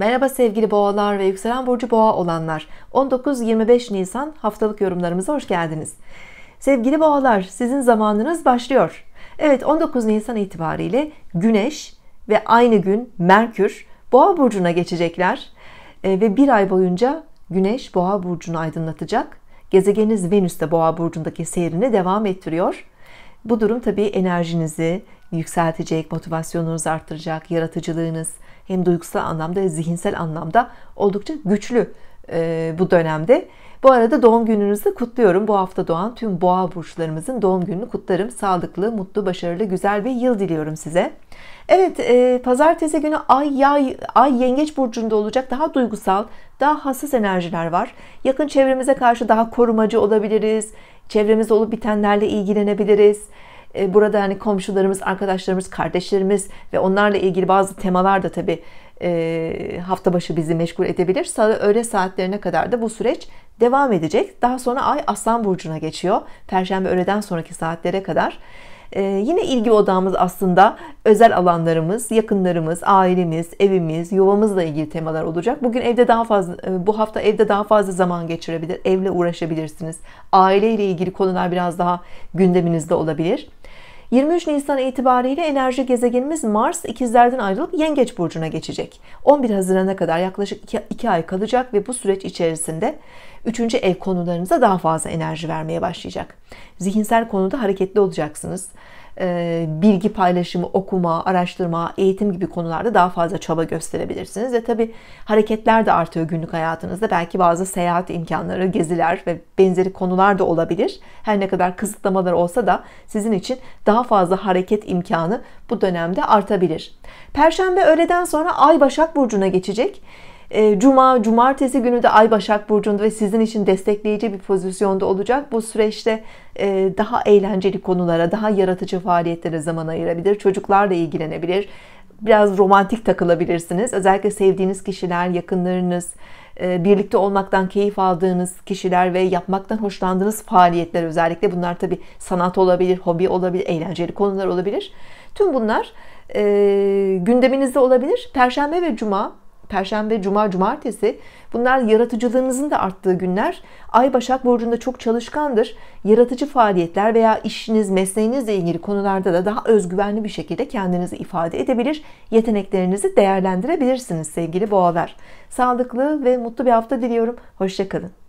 Merhaba sevgili boğalar ve yükselen burcu boğa olanlar. 19-25 Nisan haftalık yorumlarımıza hoş geldiniz. Sevgili boğalar, sizin zamanınız başlıyor. Evet, 19 Nisan itibariyle Güneş ve aynı gün Merkür Boğa burcuna geçecekler e, ve bir ay boyunca Güneş Boğa burcunu aydınlatacak. Gezegeniniz Venüs de Boğa burcundaki seyrini devam ettiriyor. Bu durum tabii enerjinizi, yükseltecek, motivasyonunuzu arttıracak, yaratıcılığınız hem duygusal anlamda hem zihinsel anlamda oldukça güçlü bu dönemde. Bu arada doğum gününüzü kutluyorum. Bu hafta doğan tüm boğa burçlarımızın doğum gününü kutlarım. Sağlıklı, mutlu, başarılı, güzel bir yıl diliyorum size. Evet, e, pazartesi günü ay yay ay yengeç burcunda olacak. Daha duygusal, daha hassas enerjiler var. Yakın çevremize karşı daha korumacı olabiliriz. Çevremizde olup bitenlerle ilgilenebiliriz. E, burada hani komşularımız, arkadaşlarımız, kardeşlerimiz ve onlarla ilgili bazı temalar da tabi e, hafta başı bizi meşgul edebilir. Öğle saatlerine kadar da bu süreç devam edecek. Daha sonra ay Aslan Burcu'na geçiyor. Perşembe öğleden sonraki saatlere kadar. Ee, yine ilgi odamız aslında özel alanlarımız, yakınlarımız, ailemiz, evimiz, yuvamızla ilgili temalar olacak. Bugün evde daha fazla, e, bu hafta evde daha fazla zaman geçirebilir, evle uğraşabilirsiniz. Aileyle ilgili konular biraz daha gündeminizde olabilir. 23 Nisan itibariyle enerji gezegenimiz Mars ikizlerden ayrılıp Yengeç Burcu'na geçecek. 11 Haziran'a kadar yaklaşık 2 ay kalacak ve bu süreç içerisinde 3. ev konularınıza daha fazla enerji vermeye başlayacak. Zihinsel konuda hareketli olacaksınız e, bilgi paylaşımı, okuma, araştırma, eğitim gibi konularda daha fazla çaba gösterebilirsiniz. Ve tabi hareketler de artıyor günlük hayatınızda. Belki bazı seyahat imkanları, geziler ve benzeri konular da olabilir. Her ne kadar kısıtlamalar olsa da sizin için daha fazla hareket imkanı bu dönemde artabilir. Perşembe öğleden sonra Ay Başak Burcu'na geçecek. Ee, Cuma, cumartesi günü de Ay Başak Burcu'nda ve sizin için destekleyici bir pozisyonda olacak. Bu süreçte e, daha eğlenceli konulara, daha yaratıcı faaliyetlere zaman ayırabilir. Çocuklarla ilgilenebilir. Biraz romantik takılabilirsiniz. Özellikle sevdiğiniz kişiler, yakınlarınız, e, birlikte olmaktan keyif aldığınız kişiler ve yapmaktan hoşlandığınız faaliyetler özellikle bunlar tabi sanat olabilir, hobi olabilir, eğlenceli konular olabilir. Tüm bunlar e, gündeminizde olabilir. Perşembe ve Cuma Perşembe, Cuma, Cumartesi bunlar yaratıcılığınızın da arttığı günler. Ay Başak Burcu'nda çok çalışkandır. Yaratıcı faaliyetler veya işiniz, mesleğinizle ilgili konularda da daha özgüvenli bir şekilde kendinizi ifade edebilir, yeteneklerinizi değerlendirebilirsiniz sevgili boğalar. Sağlıklı ve mutlu bir hafta diliyorum. Hoşçakalın.